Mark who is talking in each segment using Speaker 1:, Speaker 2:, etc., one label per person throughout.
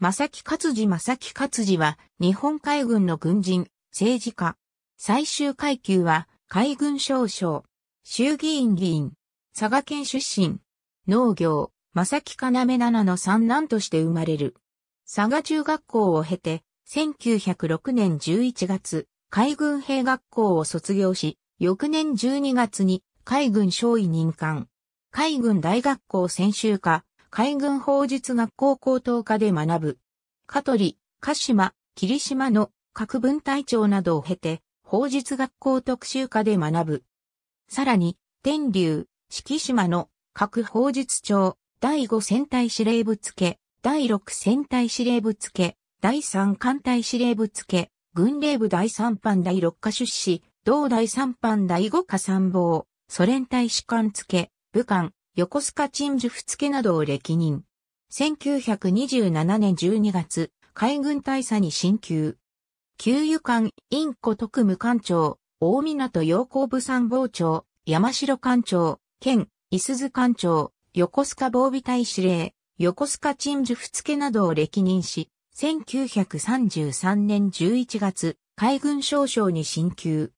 Speaker 1: 正木勝次正木勝次は日本海軍の軍人、政治家。最終階級は海軍少将。衆議院議員。佐賀県出身。農業、正木要七の三男として生まれる。佐賀中学校を経て、1906年11月、海軍兵学校を卒業し、翌年12月に海軍少尉任官。海軍大学校専修科、海軍法術学校高等科で学ぶ。香取、鹿島、霧島の各分隊長などを経て、法術学校特集科で学ぶ。さらに、天竜、四季島の各法術長、第五戦隊司令部付、第六戦隊司令部付、第三艦隊司令部付、軍令部第三班第六課出資、同第三班第五課参謀、ソ連大使官付、武官、横須賀鎮守付などを歴任。1927年12月、海軍大佐に進級。給油艦、インコ特務艦長、大港洋行部参謀長、山城艦長、県、伊鈴艦長、横須賀防備隊司令、横須賀鎮守付などを歴任し、1933年11月、海軍少将に進級。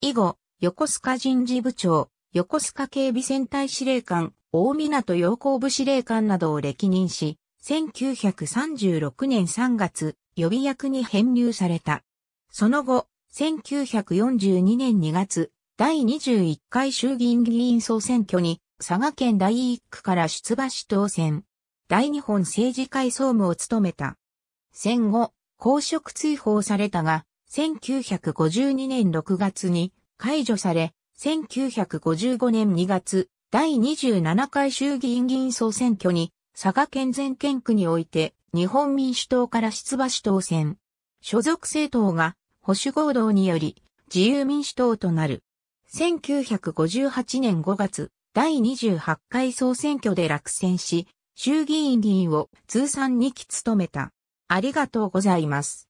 Speaker 1: 以後、横須賀人事部長、横須賀警備戦隊司令官、大港洋行部司令官などを歴任し、1936年3月、予備役に編入された。その後、1942年2月、第21回衆議院議員総選挙に、佐賀県第1区から出馬し当選。大日本政治会総務を務めた。戦後、公職追放されたが、1952年6月に解除され、1955年2月、第27回衆議院議員総選挙に、佐賀県全県区において、日本民主党から出馬し当選。所属政党が、保守合同により、自由民主党となる。1958年5月、第28回総選挙で落選し、衆議院議員を通算2期務めた。ありがとうございます。